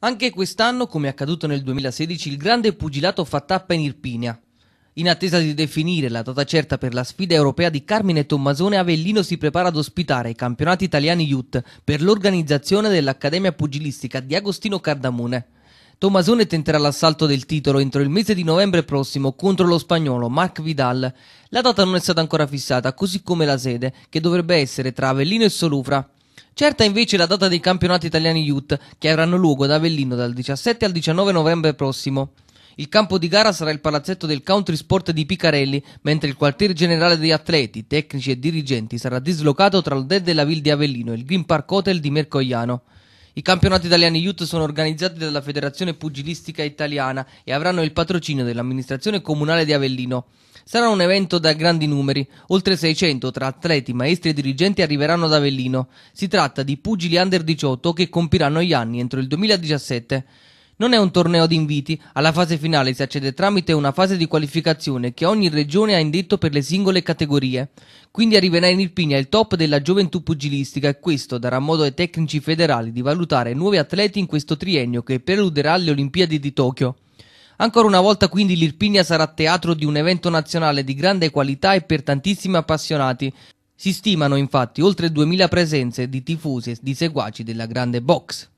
Anche quest'anno, come accaduto nel 2016, il grande pugilato fa tappa in Irpinia. In attesa di definire la data certa per la sfida europea di Carmine Tommasone, Avellino si prepara ad ospitare i campionati italiani Youth per l'organizzazione dell'Accademia Pugilistica di Agostino Cardamone. Tommasone tenterà l'assalto del titolo entro il mese di novembre prossimo contro lo spagnolo Marc Vidal. La data non è stata ancora fissata, così come la sede, che dovrebbe essere tra Avellino e Solufra. Certa invece la data dei campionati italiani Youth, che avranno luogo ad Avellino dal 17 al 19 novembre prossimo. Il campo di gara sarà il palazzetto del Country Sport di Picarelli, mentre il quartier generale degli atleti, tecnici e dirigenti sarà dislocato tra il Dead della Ville di Avellino e il Green Park Hotel di Mercogliano. I campionati italiani Youth sono organizzati dalla Federazione Pugilistica Italiana e avranno il patrocinio dell'amministrazione comunale di Avellino. Sarà un evento da grandi numeri. Oltre 600 tra atleti, maestri e dirigenti arriveranno ad Avellino. Si tratta di pugili under 18 che compiranno gli anni entro il 2017. Non è un torneo di inviti, alla fase finale si accede tramite una fase di qualificazione che ogni regione ha indetto per le singole categorie. Quindi arriverà in Irpinia il top della gioventù pugilistica e questo darà modo ai tecnici federali di valutare nuovi atleti in questo triennio che preluderà le Olimpiadi di Tokyo. Ancora una volta quindi l'Irpinia sarà teatro di un evento nazionale di grande qualità e per tantissimi appassionati. Si stimano infatti oltre 2000 presenze di tifosi e di seguaci della grande box.